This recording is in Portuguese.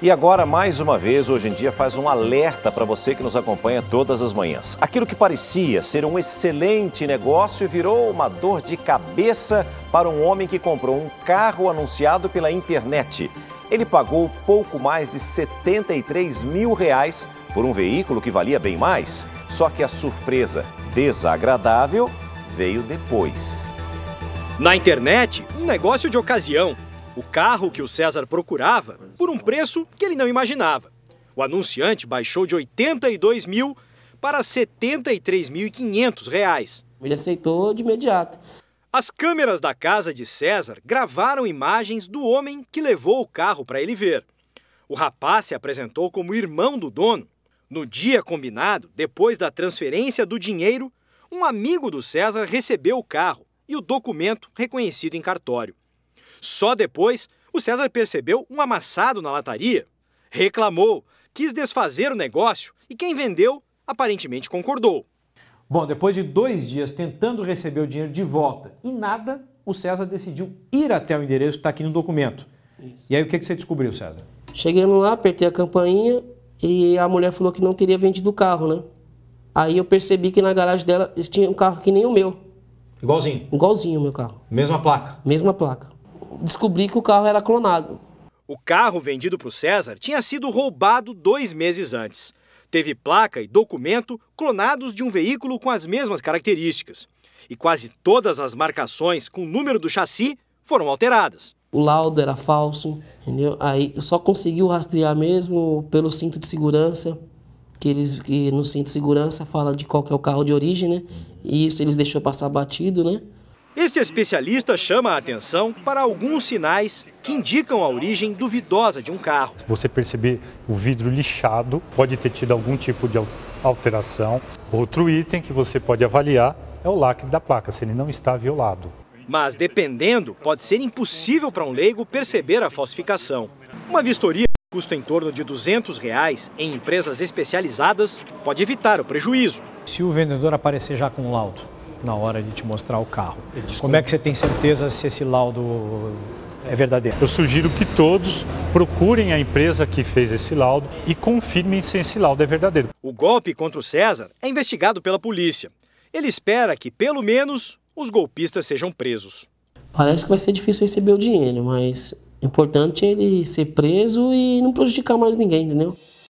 E agora, mais uma vez, hoje em dia, faz um alerta para você que nos acompanha todas as manhãs. Aquilo que parecia ser um excelente negócio virou uma dor de cabeça para um homem que comprou um carro anunciado pela internet. Ele pagou pouco mais de 73 mil reais por um veículo que valia bem mais. Só que a surpresa desagradável veio depois. Na internet, um negócio de ocasião. O carro que o César procurava por um preço que ele não imaginava. O anunciante baixou de 82 mil para 73.500 reais. Ele aceitou de imediato. As câmeras da casa de César gravaram imagens do homem que levou o carro para ele ver. O rapaz se apresentou como irmão do dono. No dia combinado, depois da transferência do dinheiro, um amigo do César recebeu o carro e o documento reconhecido em cartório. Só depois, o César percebeu um amassado na lataria, reclamou, quis desfazer o negócio e quem vendeu aparentemente concordou. Bom, depois de dois dias tentando receber o dinheiro de volta e nada, o César decidiu ir até o endereço que está aqui no documento. Isso. E aí o que, que você descobriu, César? Chegando lá, apertei a campainha e a mulher falou que não teria vendido o carro, né? Aí eu percebi que na garagem dela tinha um carro que nem o meu. Igualzinho? Igualzinho o meu carro. Mesma placa? Mesma placa descobri que o carro era clonado. O carro vendido para o César tinha sido roubado dois meses antes. Teve placa e documento clonados de um veículo com as mesmas características. E quase todas as marcações com o número do chassi foram alteradas. O laudo era falso, entendeu? Aí só conseguiu rastrear mesmo pelo cinto de segurança, que eles que no cinto de segurança fala de qual é o carro de origem, né? E isso eles deixou passar batido, né? Este especialista chama a atenção para alguns sinais que indicam a origem duvidosa de um carro. Se você perceber o vidro lixado, pode ter tido algum tipo de alteração. Outro item que você pode avaliar é o lacre da placa, se ele não está violado. Mas dependendo, pode ser impossível para um leigo perceber a falsificação. Uma vistoria custa em torno de 200 reais em empresas especializadas pode evitar o prejuízo. Se o vendedor aparecer já com um laudo, na hora de te mostrar o carro. Como é que você tem certeza se esse laudo é verdadeiro? Eu sugiro que todos procurem a empresa que fez esse laudo e confirmem se esse laudo é verdadeiro. O golpe contra o César é investigado pela polícia. Ele espera que, pelo menos, os golpistas sejam presos. Parece que vai ser difícil receber o dinheiro, mas o importante é ele ser preso e não prejudicar mais ninguém, entendeu?